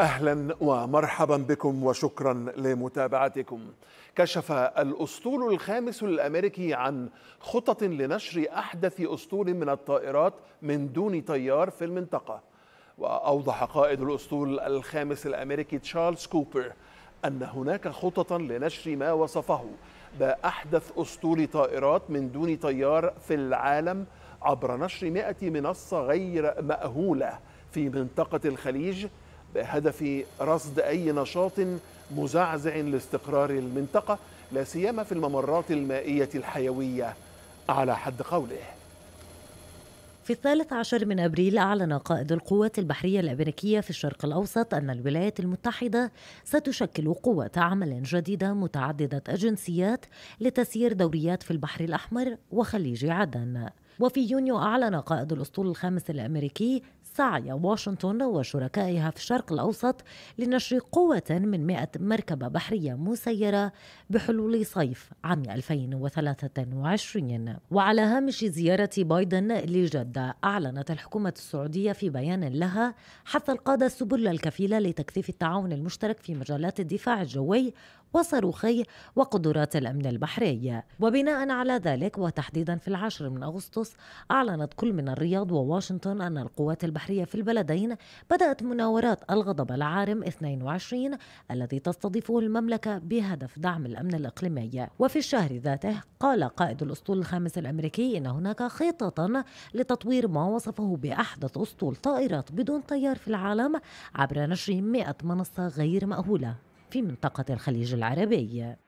اهلا ومرحبا بكم وشكرا لمتابعتكم. كشف الاسطول الخامس الامريكي عن خطط لنشر احدث اسطول من الطائرات من دون طيار في المنطقه. واوضح قائد الاسطول الخامس الامريكي تشارلز كوبر ان هناك خططا لنشر ما وصفه باحدث اسطول طائرات من دون طيار في العالم عبر نشر 100 منصه غير ماهوله في منطقه الخليج بهدف رصد أي نشاط مزعزع لاستقرار المنطقة لا سيما في الممرات المائية الحيوية على حد قوله في الثالث عشر من أبريل أعلن قائد القوات البحرية الأمريكية في الشرق الأوسط أن الولايات المتحدة ستشكل قوة عمل جديدة متعددة الجنسيات لتسيير دوريات في البحر الأحمر وخليج عدن وفي يونيو أعلن قائد الأسطول الخامس الأمريكي سعي واشنطن وشركائها في الشرق الأوسط لنشر قوة من 100 مركبة بحرية مسيرة بحلول صيف عام 2023 وعلى هامش زيارة بايدن لجدة أعلنت الحكومة السعودية في بيان لها حث القادة السبل الكفيلة لتكثيف التعاون المشترك في مجالات الدفاع الجوي وصاروخي وقدرات الأمن البحري وبناء على ذلك وتحديدا في العاشر من أغسطس أغسطس أعلنت كل من الرياض وواشنطن أن القوات البحرية في البلدين بدأت مناورات الغضب العارم 22 الذي تستضيفه المملكة بهدف دعم الأمن الإقليمي وفي الشهر ذاته قال قائد الأسطول الخامس الأمريكي إن هناك خطة لتطوير ما وصفه بأحدث أسطول طائرات بدون طيار في العالم عبر نشر 100 منصة غير مأهولة في منطقة الخليج العربي